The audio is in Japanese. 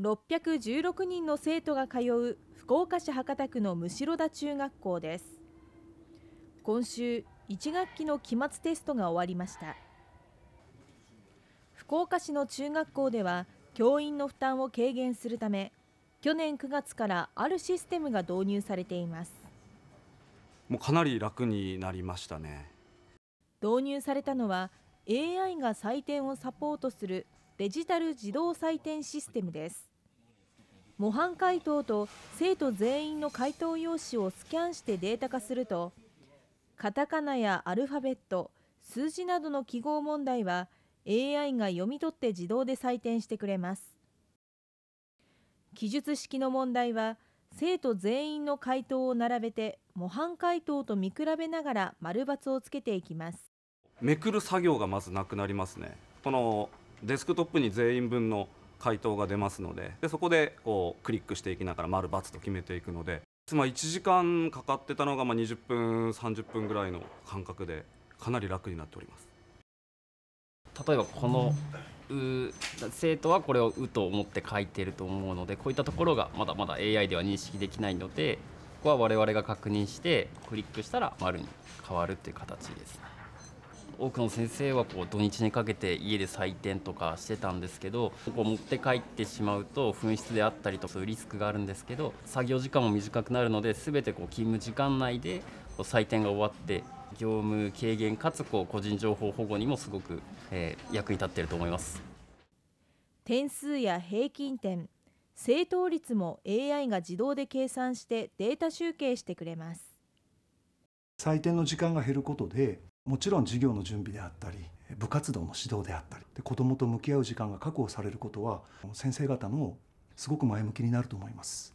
616人の生徒が通う福岡市博多区のむしろ田中学校です今週1学期の期末テストが終わりました福岡市の中学校では教員の負担を軽減するため去年9月からあるシステムが導入されていますもうかなり楽になりましたね導入されたのは AI が採点をサポートするデジタル自動採点システムです模範解答と生徒全員の回答用紙をスキャンしてデータ化するとカタカナやアルファベット数字などの記号問題は AI が読み取って自動で採点してくれます記述式の問題は生徒全員の回答を並べて模範解答と見比べながら丸×をつけていきますめくる作業がまずなくなりますねこのデスクトップに全員分の回答が出ますのででそこでこうクリックしていきながら丸×と決めていくのでまあ1時間かかってたのがまあ20分30分ぐらいの間隔でかなり楽になっております例えばこのう生徒はこれを「う」と思って書いてると思うのでこういったところがまだまだ AI では認識できないのでここは我々が確認してクリックしたら丸に変わるっていう形です多くの先生はこう土日にかけて家で採点とかしてたんですけどこう持って帰ってしまうと紛失であったりとかそういうリスクがあるんですけど作業時間も短くなるので全てこう勤務時間内で採点が終わって業務軽減かつこう個人情報保護にもすごく、えー、役に立ってると思います。点数や平均点正答率も AI が自動で計算してデータ集計してくれます採点の時間が減ることでもちろん授業の準備であったり部活動の指導であったりで子どもと向き合う時間が確保されることは先生方もすごく前向きになると思います。